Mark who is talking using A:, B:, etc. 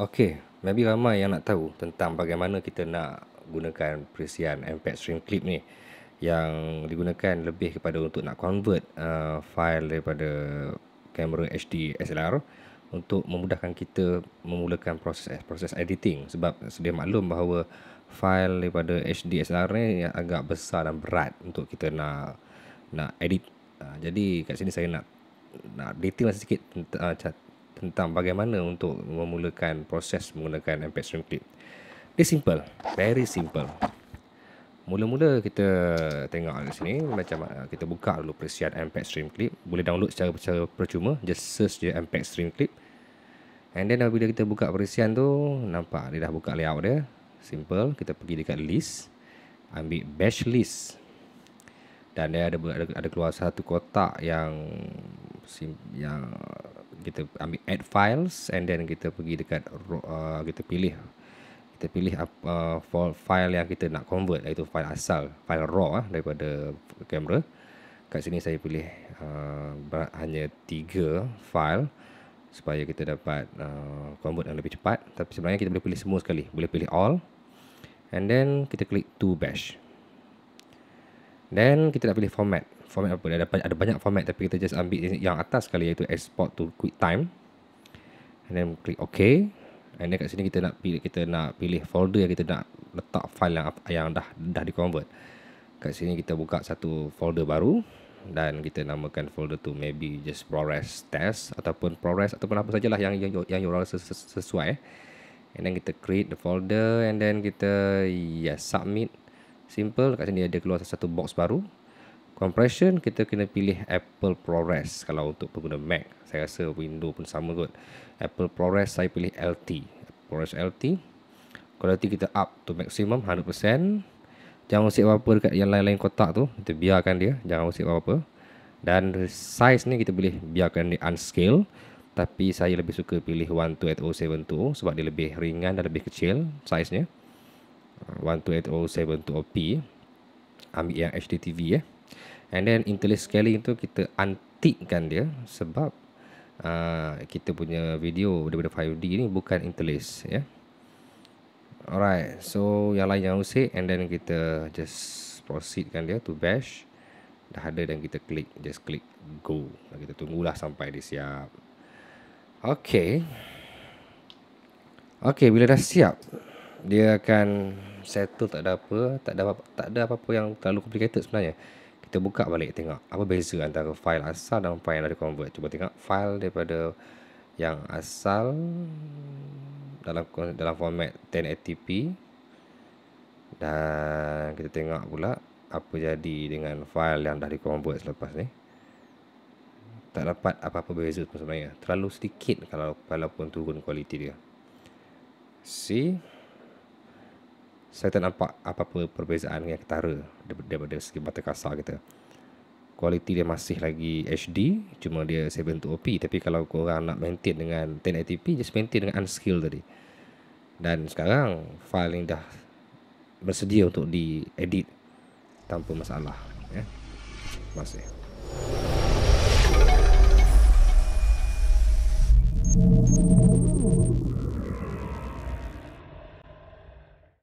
A: Okay, maybe ramai yang nak tahu tentang bagaimana kita nak gunakan perisian MPEG Stream Clip ni yang digunakan lebih kepada untuk nak convert uh, file daripada kamera HD SLR untuk memudahkan kita memulakan proses proses editing sebab sedia maklum bahawa file daripada HD SLR ni agak besar dan berat untuk kita nak nak edit uh, jadi kat sini saya nak nak detail lah sikit tentang, uh, tentang bagaimana untuk memulakan proses menggunakan MPEG Stream Clip. Dia simple, very simple. Mula-mula kita tengok kat sini macam uh, kita buka dulu persiapan MPEG Stream Clip, boleh download secara, secara percuma just search je MPEG Stream Clip. And then bila kita buka persiapan tu, nampak dia dah buka layout dia. Simple, kita pergi dekat list, ambil batch list. Dan dia ada ada, ada keluar satu kotak yang yang kita ambil add files and then kita pergi dekat uh, kita pilih kita pilih apa uh, file yang kita nak convert iaitu file asal file raw uh, daripada kamera kat sini saya pilih uh, hanya 3 file supaya kita dapat uh, convert yang lebih cepat tapi sebenarnya kita boleh pilih semua sekali boleh pilih all and then kita klik to bash then kita nak pilih format format apa ada banyak, ada banyak format tapi kita just ambil yang atas sekali iaitu export to quicktime and then click ok and then kat sini kita nak pilih kita nak pilih folder yang kita nak letak file yang yang dah dah di convert kat sini kita buka satu folder baru dan kita namakan folder tu maybe just progress test ataupun progress ataupun apa sajalah yang yang yang you rasa sesuai eh. and then kita create the folder and then kita yes submit simple kat sini ada keluar satu box baru compression kita kena pilih Apple ProRes kalau untuk pengguna Mac saya rasa Windows pun sama kot Apple ProRes saya pilih LT ProRes LT quality kita up to maximum 100% jangan usik apa-apa dekat yang lain-lain kotak tu kita biarkan dia jangan usik apa-apa dan size ni kita boleh biarkan dia unscale tapi saya lebih suka pilih 128072 sebab dia lebih ringan dan lebih kecil saiznya 128072p uh, ambil yang HDTV ya eh. And then interlace scaling tu kita antikkan dia sebab uh, kita punya video daripada 5D ni bukan interlace ya. Yeah. Alright, so yang lain jangan usik and then kita just proceedkan dia to bash. Dah ada dan kita klik, just klik go. Kita tunggulah sampai dia siap. Okay. Okay, bila dah siap, dia akan settle tak ada apa, tak ada apa-apa yang terlalu complicated sebenarnya kita buka balik tengok apa beza antara file asal dan file yang dah convert cuba tengok file daripada yang asal dalam dalam format 1080p dan kita tengok pula apa jadi dengan file yang dah convert selepas ni tak dapat apa-apa beza pun sebenarnya terlalu sedikit kalau walaupun turun kualiti dia see saya tak nampak apa-apa perbezaan yang ketara daripada segi mata kasar kita kualiti dia masih lagi HD cuma dia 720p tapi kalau korang nak maintain dengan 1080p just maintain dengan unskilled tadi dan sekarang file ni dah bersedia untuk diedit tanpa masalah ya. Terima